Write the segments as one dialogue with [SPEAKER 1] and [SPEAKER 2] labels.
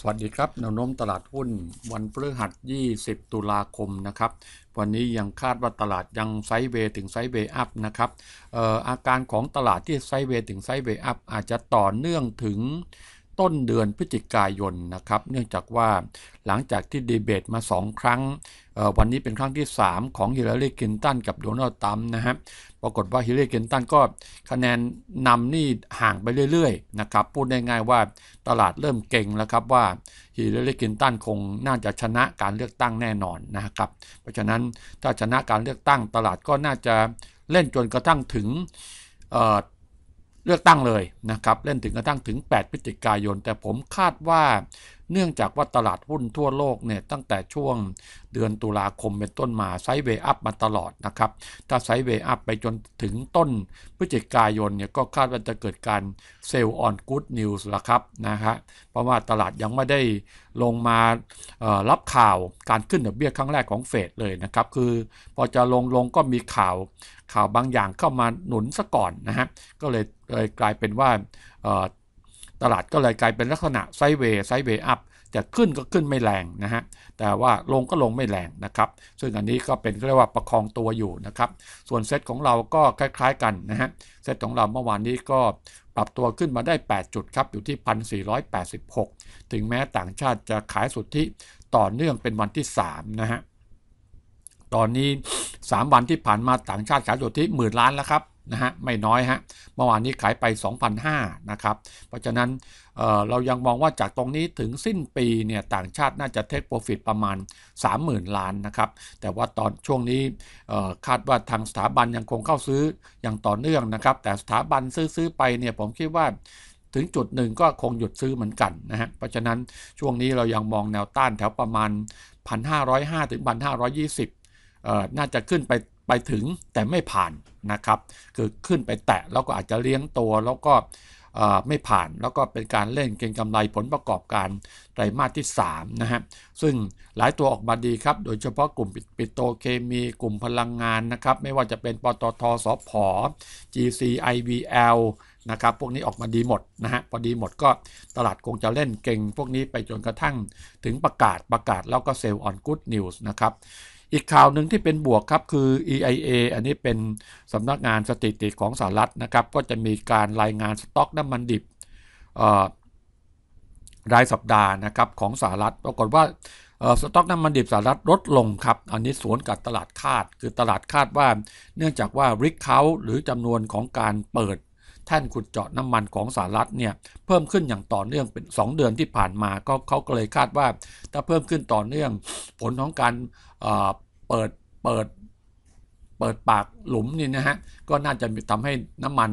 [SPEAKER 1] สวัสดีครับแนวโน้มตลาดหุ้นวันพฤหัส20 ตุลาคมนะครับ วันนี้ยังคาดว่าตลาดยังไซเวย์ถึงไซเวย์อัพนะครับอาการของตลาดที่ไซเวย์ถึงไซเวย์อัพอาจจะต่อเนื่องถึงต้นเดือนพฤศจิกายนนะครับ เนื่องจากว่าหลังจากที่ดีเบตมาสองครั้ง วันนี้เป็นครั้งที่ 3 ของฮิลลารีกินตันกับโดนัลด์ตัมนะฮะปรากฏว่าฮิลลารีกินตันก็คะแนนนำนี่ห่างไปเรื่อยๆนะครับ พูดง่ายๆว่าตลาดเริ่มเก่งแล้วครับว่าฮิลลารีกินตันคงน่าจะชนะการเลือกตั้งแน่นอนนะครับ เพราะฉะนั้นถ้าชนะการเลือกตั้งตลาดก็น่าจะเล่นจนกระทั่งถึงเลือกตั้งเลยนะครับ เล่นถึงกระทั่งถึง 8 พฤศจิกายนแต่ผมคาดว่าเนื่องจากว่าตลาดหุ้นทั่วโลกเนี่ยตั้งแต่ช่วงเดือนตุลาคมเป็นต้นมาไซด์เวย์อัพมาตลอดนะครับ ถ้าไซด์เวย์อัพไปจนถึงต้นพฤศจิกายนเนี่ยก็คาดว่าจะเกิดการเซลล์ออนกู๊ดนิวส์ละครับนะฮะเพราะว่าตลาดยังไม่ได้ลงมารับข่าวการขึ้นดอกเบี้ยครั้งแรกของเฟดเลยนะครับ คือพอจะลงลงก็มีข่าวข่าวบางอย่างเข้ามาหนุนซะก่อนนะฮะก็เลยเลยกลายเป็นว่าตลาดก็เลยกลายเป็นลักษณะไซเวย์ไซเวย์อัพจะขึ้นก็ขึ้นไม่แรงนะฮะ แต่ว่าลงก็ลงไม่แรงนะครับซึ่งอันนี้ก็เป็นเรียกว่าประคองตัวอยู่นะครับ ส่วนเซตของเราก็คล้ายๆกันนะฮะเซตของเราเมื่อวานนี้ก็ปรับตัวขึ้นมาได้ 8 จุดครับ อยู่ที่1,486ถึงแม้ต่างชาติจะขายสุทธิต่อเนื่องเป็นวันที่3นะฮะตอนนี้ 3 วันที่ผ่านมาต่างชาติขายสุทธิหมื่นล้านแล้วครับนะฮะไม่น้อยฮะเมื่อวานนี้ขายไป 2,005นะครับ เพราะฉะนั้นเเรายังมองว่าจากตรงนี้ถึงสิ้นปีเนี่ยต่างชาติน่าจะเทคโปรฟิตประมาณ 30,000 ล้านนะครับแต่ว่าตอนช่วงนี้คาดว่าทางสถาบันยังคงเข้าซื้อ อย่างต่อเนื่องนะครับแต่สถาบันซื้อๆไปเนี่ยผมคิดว่าถึงจุดหนึ่งก็คงหยุดซื้อเหมือนกันนะฮะเพราะฉะนั้นช่วงนี้เรายังมองแนวต้านแถวประมาณ 1,505ถึง 1,520น่าจะขึ้นไปไปถึงแต่ไม่ผ่าน นะครับ คือขึ้นไปแตะ แล้วก็อาจจะเลี้ยงตัวแล้วก็ไม่ผ่านแล้วก็เป็นการเล่นเก็งกำไรผลประกอบการไตรมาสที่ 3 นะฮะซึ่งหลายตัวออกมาดีครับ โดยเฉพาะกลุ่มปิโตเคมีกลุ่มพลังงานนะครับ ไม่ว่าจะเป็นปตทสพ GC i อ l นะครับพวกนี้ออกมาดีหมดนะฮะพอดีหมดก็ตลาดคงจะเล่นเก่งพวกนี้ไปจนกระทั่งถึงประกาศประกาศแล้วก็เซลล์ออนกู๊ดนิวส์นะครับอีกข่าวหนึ่งที่เป็นบวกครับคือ EIA อันนี้เป็นสำนักงานสถิติของสหรัฐนะครับ ก็จะมีการรายงานสต็อกน้ำมันดิบรายสัปดาห์นะครับของสหรัฐปรากฏว่าสต็อกน้ำมันดิบสหรัฐลดลงครับอันนี้สวนกับตลาดคาดคือตลาดคาดว่าเนื่องจากว่าริกเขาหรือจำนวนของการเปิดแท่นขุดเจาะน้ำมันของสหรัฐเนี่ย เพิ่มขึ้นอย่างต่อเนื่องเป็น 2 เดือนที่ผ่านมา ก็เขาก็เลยคาดว่าถ้าเพิ่มขึ้นต่อเนื่องผลของการเปิดเปิดเปิดปากหลุมนี่นะฮะก็น่าจะทำให้น้ำมัน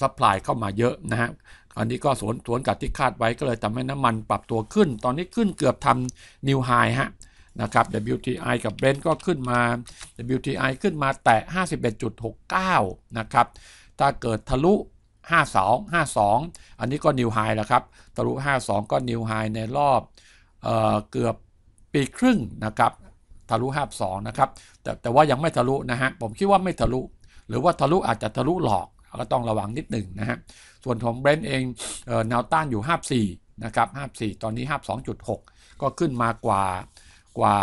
[SPEAKER 1] ซัพพลายเข้ามาเยอะนะฮะอันนี้ก็สวนสวนกับที่คาดไว้ ก็เลยทำให้น้ำมันปรับตัวขึ้น ตอนนี้ขึ้นเกือบทำนิวไฮฮะนะครับ WTI กับ Brent ก็ขึ้นมา WTI ขึ้นมาแตะ51.69นะครับถ้าเกิดทะลุ 52 52 อันนี้ก็นิวไฮแล้วครับ ทะลุ 52 ก็นิวไฮในรอบเอเกือบปีครึ่งนะครับ ทะลุ 52 นะครับ แต่แต่ว่ายังไม่ทะลุนะฮะ ผมคิดว่าไม่ทะลุ หรือว่าทะลุอาจจะทะลุหลอก ก็ต้องระวังนิดหนึ่งนะฮะ ส่วนของเบรนท์เองแนวต้านอยู่ 54 นะครับ 54 ตอนนี้ 52.6 ก็ขึ้นมากว่ากว่า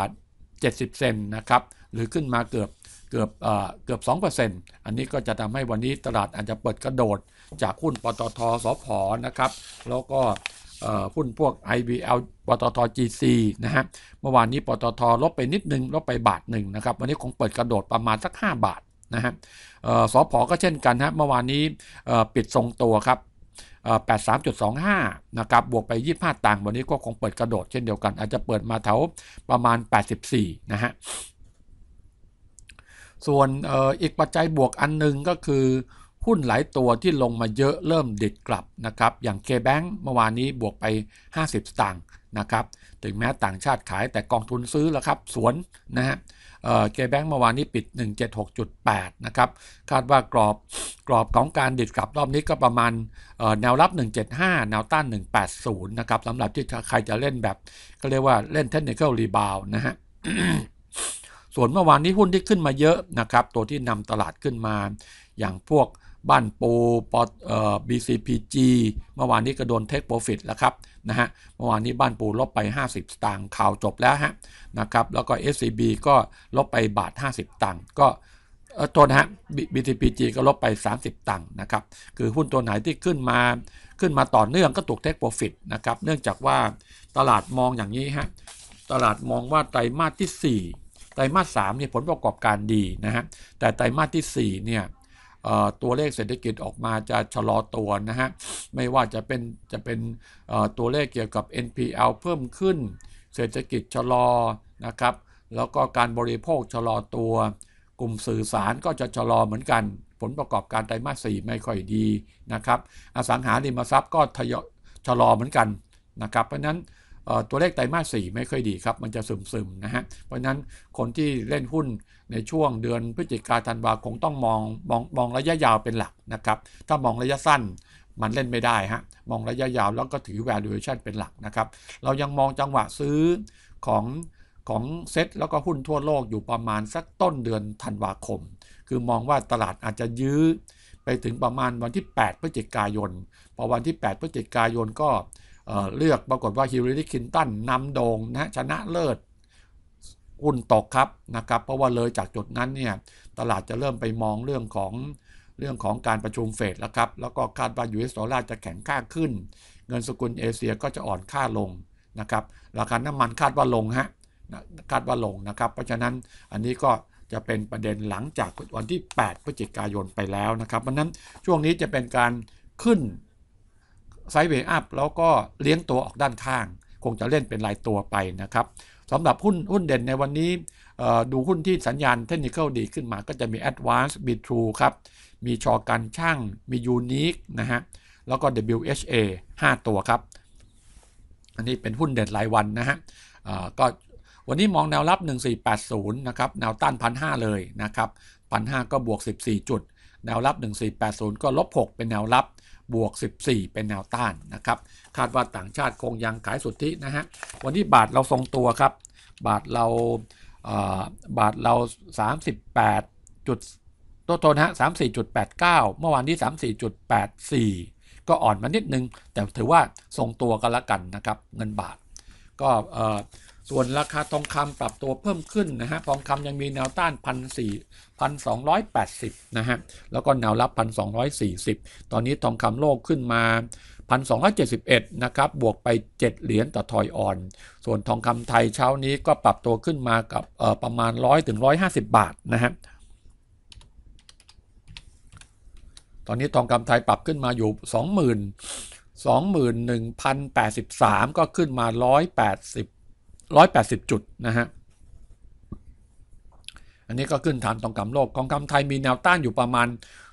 [SPEAKER 1] 70 เซนนะครับ หรือขึ้นมาเกือบเกือบเกือบ 2%อันนี้ก็จะทำให้วันนี้ตลาดอาจจะเปิดกระโดดจากหุ้นปตทสพนะครับ แล้วก็หุ้นพวก IBL ปตท GC นะฮะ เมื่อวานนี้ปตทลบไปนิดนึงลบไปบาทหนึ่งนะครับ วันนี้คงเปิดกระโดดประมาณสัก 5 บาทนะฮะสอพอก็เช่นกันฮะ เมื่อวานนี้ปิดทรงตัวครับ83.25นะครับ บวกไป25ต่างวันนี้ก็คงเปิดกระโดดเช่นเดียวกัน อาจจะเปิดมาแถวประมาณ 84นะฮะส่วนอีกปัจจัยบวกอันนึงก็คือหุ้นหลายตัวที่ลงมาเยอะเริ่ม ดิดกลับนะครับ อย่าง K-Bank เมื่อวานนี้บวกไป 50 สตางค์นะครับ ถึงแม้ต่างชาติขายแต่กองทุนซื้อแล้วครับ สวนนะฮะเคแบงก์เมื่อวานนี้ปิด176.8นะครับคาดว่ากรอบกรอบของการดิดกลับรอบนี้ก็ประมาณ แนวรับ 175 แนวต้าน 180นะครับสำหรับที่ใครจะเล่นแบบก็เรียกว่าเล่นเทคนิคอลรีบาวนะฮะส่วนเมื่อวานนี้หุ้นที่ขึ้นมาเยอะนะครับ ตัวที่นำตลาดขึ้นมา อย่างพวกบ้านปูปอเอ่อ BCPG เมื่อวานนี้ก็โดนเทคโปรฟิตแล้วครับนะฮะ เมื่อวานนี้บ้านปูลบไป 50สตางค์ข่าวจบแล้วฮะนะครับ แล้วก็ SCB ก็ลบไปบาท 50ตังค์ก็โทษนะฮะ BTPG ก็ลบไป 30ตังค์นะครับ คือหุ้นตัวไหนที่ขึ้นมาขึ้นมาต่อเนื่องก็ถูกเทคโปรฟิตนะครับ เนื่องจากว่าตลาดมองอย่างนี้ฮะ ตลาดมองว่าไตรมาสที่ 4ไตรมาสสามเนี่ยผลประกอบการดีนะฮะแต่ไตรมาสที่4เนี่ยตัวเลขเศรษฐกิจออกมาจะชะลอตัวนะฮะไม่ว่าจะเป็นจะเป็นตัวเลขเกี่ยวกับ NPL เพิ่มขึ้น เศรษฐกิจชะลอนะครับแล้วก็การบริโภคชะลอตัว กลุ่มสื่อสารก็จะชะลอเหมือนกัน ผลประกอบการไตรมาสสี่ไม่ค่อยดีนะครับอสังหาริมทรัพย์ก็ทยอยชะลอเหมือนกันนะครับ เพราะนั้นตัวเลขไตรมาสสี่ไม่ค่อยดีครับมันจะซึมๆนะฮะเพราะนั้นคนที่เล่นหุ้นในช่วงเดือนพฤศจิกาธันวาคงต้องมองมองมองระยะยาวเป็นหลักนะครับถ้ามองระยะสั้นมันเล่นไม่ได้ฮะมองระยะยาวแล้วก็ถือ valuation เป็นหลักนะครับเรายังมองจังหวะซื้อของของเซ็ตแล้วก็หุ้นทั่วโลกอยู่ประมาณสักต้นเดือนธันวาคม คือมองว่าตลาดอาจจะยื้อ ไปถึงประมาณวันที่ 8พฤศจิกายนพอวันที่ 8พฤศจิกายนก็เลือกปรากฏว่าฮิลลารีคินตันนำโด่งนะชนะเลิศหุ้นตกครับนะครับ เพราะว่าเลยจากจุดนั้นเนี่ยตลาดจะเริ่มไปมองเรื่องของเรื่องของการประชุมเฟดแล้วครับ แล้วก็คาดว่ายูเอสดอลลาร์จะแข็งค่าขึ้น เงินสกุลเอเชียก็จะอ่อนค่าลงนะครับราคาน้ำมันคาดว่าลงฮะคาดว่าลงนะครับ เพราะฉะนั้นอันนี้ก็จะเป็นประเด็นหลังจากวันที่ 8 พฤศจิกายนไปแล้วนะครับ เพราะนั้นช่วงนี้จะเป็นการขึ้นไซด์เวย์อัพแล้วก็เลี้ยงตัวออกด้านข้าง คงจะเล่นเป็นรายตัวไปนะครับสำหรับหุ้นหุ้นเด่นในวันนี้ ดูหุ้นที่สัญญาณเทคนิคดีขึ้นมาก็จะมี Advance มี True ครับ มีชอกัน ช่างมี Unique นะฮะแล้วก็ WHA 5 ตัวครับ อันนี้เป็นหุ้นเด่นรายวันนะฮะก็วันนี้มองแนวรับ 1480 นะครับ แนวต้านพันหเลยนะครับพันหก็บวก14จุด แนวรับ 1480 ก็ลบ6เป็นแนวรับบวก14 เป็นแนวต้านนะครับ คาดว่าต่างชาติ คง ยังขายสุทธินะฮะวันนี้บาทเราทรงตัว ครับ บาท เราบาทเรา38จุดตัวโทนฮะ 34.89 เมื่อวานที่34.84 ก็อ่อนมานิดนึง แต่ถือว่าทรงตัวกันละกัน นะครับ เงินบาท ก็ส่วน ราคาทองคำปรับตัวเพิ่มขึ้นนะฮะ ทองคำยังมีแนวต้านพันสี่พันสองร้อยแปดสิบนะฮะ แล้วก็แนวรับพันสองร้อยสี่สิบตอนนี้ทองคำโลกขึ้นมาพันสองร้อยเจ็ดสิบเอ็ดนะครับ บวกไปเจ็ดเหรียญต่อทอยออน ส่วนทองคำไทยเช้านี้ก็ปรับตัวขึ้นมากับประมาณร้อยถึงร้อยห้าสิบบาทนะฮะ ตอนนี้ทองคำไทยปรับขึ้นมาอยู่20,000 21,083 ก็ขึ้นมา 180 180จุดนะฮะ อันนี้ก็ขึ้นฐานทองคำโลกทองคำไทยมีแนวต้านอยู่ประมาณ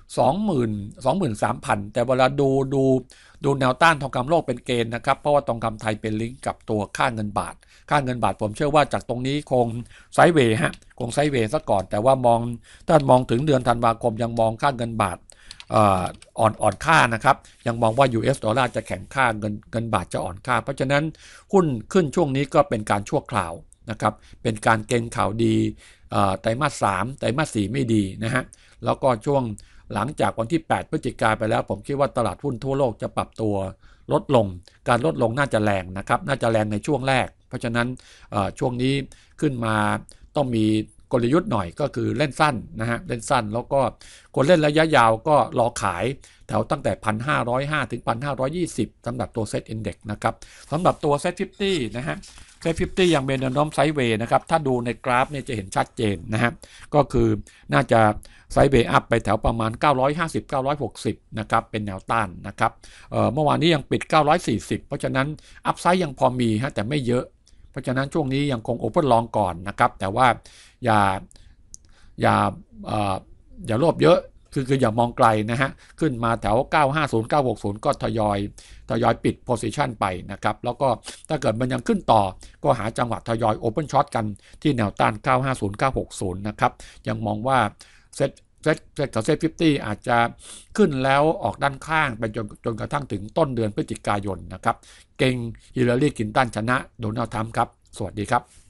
[SPEAKER 1] 20,000 23,000แต่เวลาดูดูดูแนวต้านทองคำโลกเป็นเกณฑ์นะครับ เพราะว่าทองคำไทยเป็นลิงก์กับตัวค่าเงินบาท ค่าเงินบาทผมเชื่อว่าจากตรงนี้คงไซเวย์ฮะ คงไซเวย์ซะก่อน แต่ว่ามองถ้ามองถึงเดือนธันวาคมยังมองค่าเงินบาทอ่อนอ่อนค่านะครับยังมองว่า US ดอลลาร์จะแข็งค่าเงินเงินบาทจะอ่อนค่า เพราะฉะนั้นหุ้นขึ้นช่วงนี้ก็เป็นการชั่วคราวนะครับเป็นการเกณฑ์ข่าวดีไตรมาสสามไตรมาสสี่ไม่ดีนะฮะแล้วก็ช่วงหลังจากวันที่8พฤศจิกาไปแล้ว ผมคิดว่าตลาดหุ้นทั่วโลกจะปรับตัวลดลง การลดลงน่าจะแรงนะครับน่าจะแรงในช่วงแรก เพราะฉะนั้นช่วงนี้ขึ้นมาต้องมีกลยุทธ์หน่อยก็คือเล่นสั้นนะฮะเล่นสั้น แล้วก็คนเล่นระยะยาวก็รอขายแถวตั้งแต่ 1,505ถึง 1,520สำหรับตัวเซตอินเด็กซ์นะครับสำหรับตัวเซตี้นะฮะเซต50ยังเป็นแนวโน้มไซด์เวย์นะครับถ้าดูในกราฟเนี่ยจะเห็นชัดเจนนะฮะก็คือน่าจะไซด์เวย์อัพไปแถวประมาณ 950-960นะครับเป็นแนวต้านนะครับเมื่อวานนี้ยังปิด 940 เพราะฉะนั้นอัพไซด์ยังพอมีฮะแต่ไม่เยอะเพราะฉะนั้นช่วงนี้ยังคงโอเพ่นลองก่อนนะครับ แต่ว่าอย่าอย่าอย่าโลภเยอะคือคืออย่ามองไกลนะฮะขึ้นมาแถว 950 960 ก็ทยอยทยอยปิดโพซิชันไปนะครับ แล้วก็ถ้าเกิดมันยังขึ้นต่อก็หาจังหวะทยอยโอเพ่นช็อตกันที่แนวต้าน 950 960 นะครับ ยังมองว่าเซ็ตเซ็ตเซ็ตของเซ็ตฟิฟตี้อาจจะขึ้นแล้วออกด้านข้าง ไปจนจนกระทั่งถึงต้นเดือนพฤศจิกายนนะครับ เก่งฮิลลารีกินตันชนะโดนัลด์ทรัมป์ครับ สวัสดีครับ